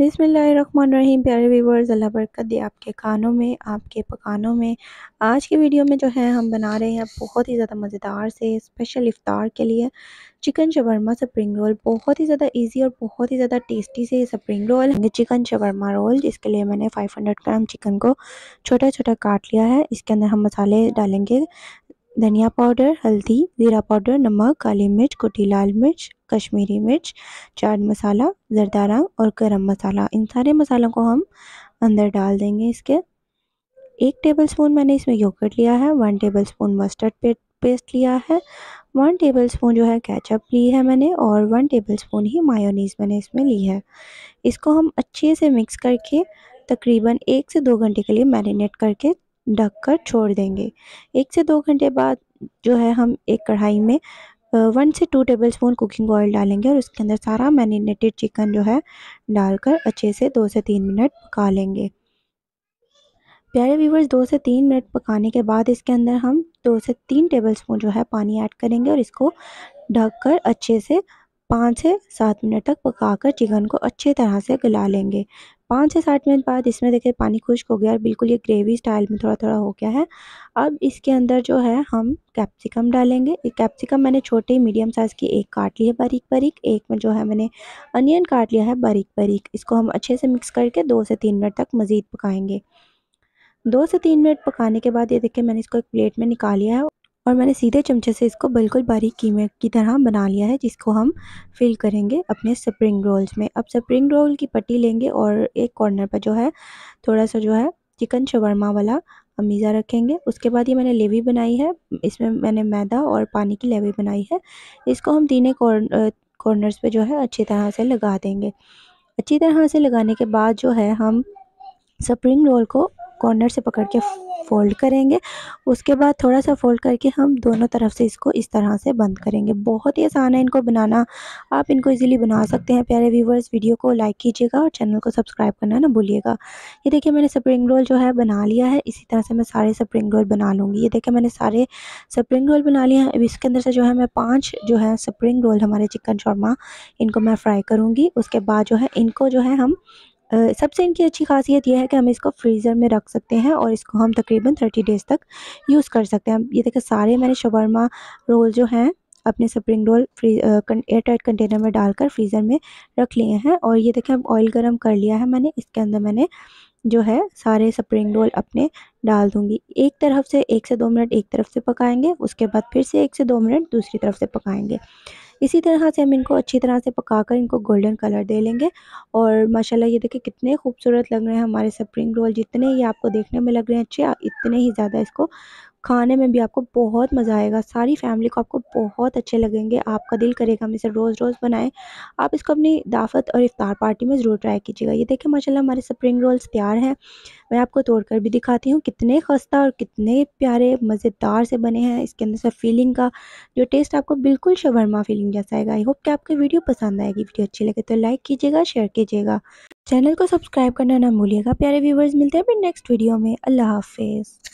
बिसमीम प्यारे व्यूवर्स अल्लाह बरकत दे आपके खानों में आपके पकानों में आज की वीडियो में जो है हम बना रहे हैं बहुत ही ज़्यादा मज़ेदार से स्पेशल इफ़ार के लिए चिकन शवरमा स्प्रिंग रोल बहुत ही ज़्यादा इजी और बहुत ही ज़्यादा टेस्टी से spring roll chicken shawarma roll जिसके लिए मैंने 500 ग्राम चिकन को छोटा छोटा काट लिया है इसके अंदर हम मसाले डालेंगे धनिया पाउडर हल्दी ज़ीरा पाउडर नमक काली मिर्च कुटी लाल मिर्च कश्मीरी मिर्च चाट मसाला ज़रदारा और गरम मसाला इन सारे मसालों को हम अंदर डाल देंगे इसके एक टेबल स्पून मैंने इसमें योगर्ट लिया है one tablespoon mustard paste लिया है वन टेबल स्पून जो है कैचअप ली है मैंने और वन टेबल स्पून ही मायोनीज़ मैंने इसमें ली है इसको हम अच्छे से मिक्स करके तकरीबन एक से दो घंटे के लिए मैरिनेट करके ढक कर छोड़ देंगे एक से दो घंटे बाद जो है हम एक कढ़ाई में वन से two tablespoon cooking oil डालेंगे और उसके अंदर सारा मैरिनेटेड चिकन जो है डालकर अच्छे से दो से तीन मिनट पका लेंगे प्यारे व्यूवर्स दो से तीन मिनट पकाने के बाद इसके अंदर हम दो से तीन टेबल स्पून जो है पानी ऐड करेंगे और इसको ढक कर अच्छे से पाँच से सात मिनट तक पकाकर चिकन को अच्छी तरह से गला लेंगे पाँच से साठ मिनट बाद इसमें देखिए पानी खुश्क हो गया और बिल्कुल ये ग्रेवी स्टाइल में थोड़ा थोड़ा हो गया है अब इसके अंदर जो है हम कैप्सिकम डालेंगे कैप्सिकम मैंने छोटे मीडियम साइज़ की एक काट ली है बारीक बारीक एक में जो है मैंने अनियन काट लिया है बारीक बारीक इसको हम अच्छे से मिक्स करके दो से तीन मिनट तक मज़ीद पकाएँगे दो से तीन मिनट पकाने के बाद ये देखिए मैंने इसको एक प्लेट में निकाल लिया है और मैंने सीधे चमचे से इसको बिल्कुल बारीक कीमे की तरह बना लिया है जिसको हम फिल करेंगे अपने स्प्रिंग रोल्स में अब स्प्रिंग रोल की पट्टी लेंगे और एक कॉर्नर पर जो है थोड़ा सा जो है चिकन शवरमा वाला अमीज़ा रखेंगे उसके बाद ये मैंने लेवी बनाई है इसमें मैंने मैदा और पानी की लेवी बनाई है इसको हम तीनों कॉर्नर्स पे जो है अच्छी तरह से लगा देंगे अच्छी तरह से लगाने के बाद जो है हम स्प्रिंग रोल को कॉर्नर से पकड़ के फ़ोल्ड करेंगे उसके बाद थोड़ा सा फ़ोल्ड करके हम दोनों तरफ से इसको इस तरह से बंद करेंगे बहुत ही आसान है इनको बनाना आप इनको इजीली बना सकते हैं प्यारे व्यूवर्स वीडियो को लाइक कीजिएगा और चैनल को सब्सक्राइब करना ना भूलिएगा ये देखिए मैंने स्प्रिंग रोल जो है बना लिया है इसी तरह से मैं सारे स्प्रिंग रोल बना लूँगी ये देखिए मैंने सारे स्प्रिंग रोल बना लिए हैं अब इसके अंदर से जो है मैं पाँच जो है स्प्रिंग रोल हमारे चिकन शॉर्मा इनको मैं फ्राई करूँगी उसके बाद जो है इनको जो है हम सबसे इनकी अच्छी खासियत यह है कि हम इसको फ्रीज़र में रख सकते हैं और इसको हम तकरीबन थर्टी डेज़ तक यूज़ कर सकते हैं ये देखें सारे मैंने शवरमा रोल जो हैं अपने spring roll free airtight container में डालकर फ्रीज़र में रख लिए हैं और ये देखें अब ऑयल गर्म कर लिया है मैंने इसके अंदर मैंने जो है सारे स्प्रिंग रोल अपने डाल दूंगी एक तरफ से एक से दो मिनट एक तरफ से पकाएंगे उसके बाद फिर से एक से दो मिनट दूसरी तरफ से पकाएंगे इसी तरह से हम इनको अच्छी तरह से पकाकर इनको गोल्डन कलर दे लेंगे और माशाल्लाह ये देखिए कितने खूबसूरत लग रहे हैं हमारे स्प्रिंग रोल जितने ये आपको देखने में लग रहे हैं अच्छे इतने ही ज़्यादा इसको खाने में भी आपको बहुत मज़ा आएगा सारी फैमिली को आपको बहुत अच्छे लगेंगे आपका दिल करेगा हम इसे रोज़ रोज़ बनाएं आप इसको अपनी दावत और इफ्तार पार्टी में ज़रूर ट्राई कीजिएगा ये देखें माशाल्लाह हमारे स्प्रिंग रोल्स तैयार हैं मैं आपको तोड़कर भी दिखाती हूँ कितने खस्ता और कितने प्यारे मज़ेदार से बने हैं इसके अंदर से फीलिंग का जो टेस्ट आपको बिल्कुल शवरमा फीलिंग जैसा आएगा आई होप कि आपको वीडियो पसंद आएगी वीडियो अच्छी लगे तो लाइक कीजिएगा शेयर कीजिएगा चैनल को सब्सक्राइब करना ना भूलिएगा प्यारे व्यूवर्स मिलते हैं फिर नेक्स्ट वीडियो में अल्लाह हाफिज़